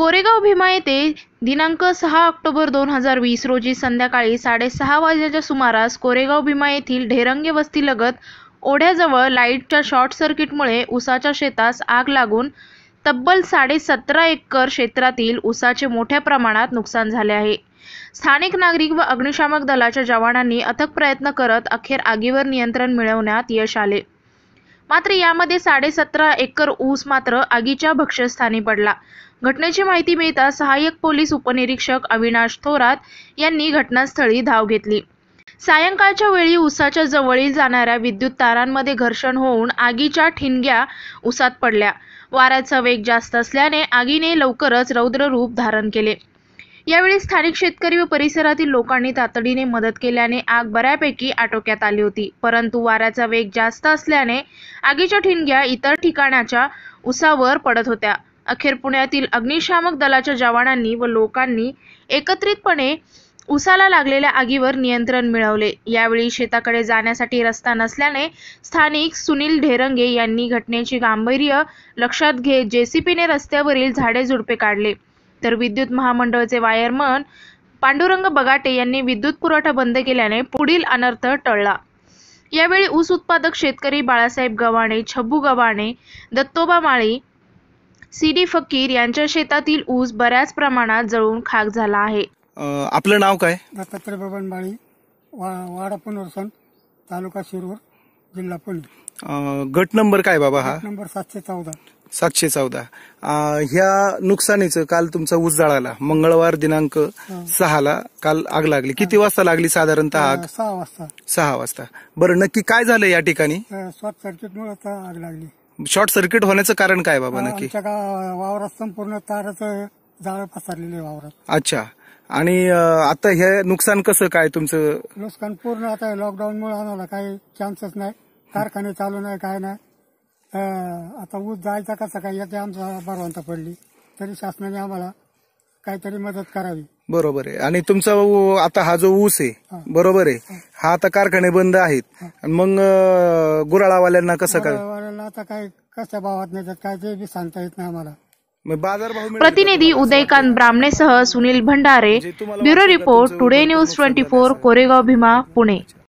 कोरेगाव भीमा येथे दिनांक सहा ऑक्टोबर दोन हजार वीस रोजी संध्याकाळी साडेसहा वाजेच्या सुमारास कोरेगाव भीमा येथील ढेरंगे वस्तीलगत ओढ्याजवळ लाईटच्या शॉर्ट सर्किटमुळे उसाच्या शेतास आग लागून तब्बल साडेसतरा एकर क्षेत्रातील उसाचे मोठ्या प्रमाणात नुकसान झाले आहे स्थानिक नागरिक व अग्निशामक दलाच्या जवानांनी अथक प्रयत्न करत अखेर आगीवर नियंत्रण मिळवण्यात यश आले मात्र यामध्ये साडेसतरा एकर ऊस मात्र आगीच्या भक्ष्यस्थानी पडला घटनेची माहिती मिळता सहाय्यक पोलीस उपनिरीक्षक अविनाश थोरात यांनी घटनास्थळी धाव घेतली सायंकाळच्या वेळी उसाच्या जवळील जाणाऱ्या विद्युत तारांमध्ये घर्षण होऊन आगीच्या ठिणग्या उसात पडल्या वाऱ्याचा वेग जास्त असल्याने आगीने लवकरच रौद्र रूप धारण केले यावेळी स्थानिक शेतकरी व परिसरातील लोकांनी तातडीने मदत केल्याने आग बऱ्यापैकी आटोक्यात आली होती परंतु वाऱ्याचा वेग जास्त असल्याने आगीच्या ठिणग्या इतर ठिकाणाच्या उसावर पडत होत्या अखेर पुण्यातील अग्निशामक दलाच्या जवानांनी व लोकांनी एकत्रितपणे उसाला लागलेल्या आगीवर नियंत्रण मिळवले यावेळी शेताकडे जाण्यासाठी रस्ता नसल्याने स्थानिक सुनील ढेरंगे यांनी घटनेची गांभीर्य लक्षात घेत जेसीपीने रस्त्यावरील झाडे झुडपे काढले तर विद्युत महामंडळचे वायरमन पांडुरंग बगाटे यांनी विद्युत पुरवठा बंद केल्याने पुढील अनर्थ टळला यावेळी ऊस उत्पादक शेतकरी बाळासाहेब गव्हाणे छब्बू गव्हाणे दत्तोबा माळी सी डी फकीर यांच्या शेतातील ऊस बऱ्याच प्रमाणात जळून खाक झाला आहे आपलं नाव काय दत्तात्रय बबन माळी वा तालुका शिरूर जिल्हा पोलीस गट नंबर काय बाबा हा नंबर सातशे चौदा सातशे चौदा ह्या नुकसानीचं काल तुमचा ऊस आला मंगळवार दिनांक ला काल आग लागली किती वाजता लागली साधारणतः आग सहा वाजता सहा वाजता बरं नक्की काय झालं या ठिकाणी शॉर्ट सर्किट मुळे आग लागली शॉर्ट सर्किट होण्याचं कारण काय बाबा नक्की वावरात संपूर्ण ताराचं जाळ पसरलेलं वावरात अच्छा आणि आता हे नुकसान कसं काय तुमचं नुकसान पूर्ण आता लॉकडाऊनमुळे आम्हाला काही चान्सेस नाही कारखाने चालू नाही काय नाही आता ऊस जायचा कसा काय याची आमचा बरवंता पडली तरी शासनाने आम्हाला काहीतरी मदत करावी बरोबर आहे आणि तुमचा आता हा जो ऊस आहे बरोबर आहे हा आता कारखाने बंद आहेत आणि मग गुराळावाल्यांना कसं काय आता काय कशा भावात नेतात काय ते बी सांगता येत नाही आम्हाला प्रतिनिधी उदयकांत सह सुनील भंडारे म्हणजे bureau report today news twenty four Koregaon Bhima Pune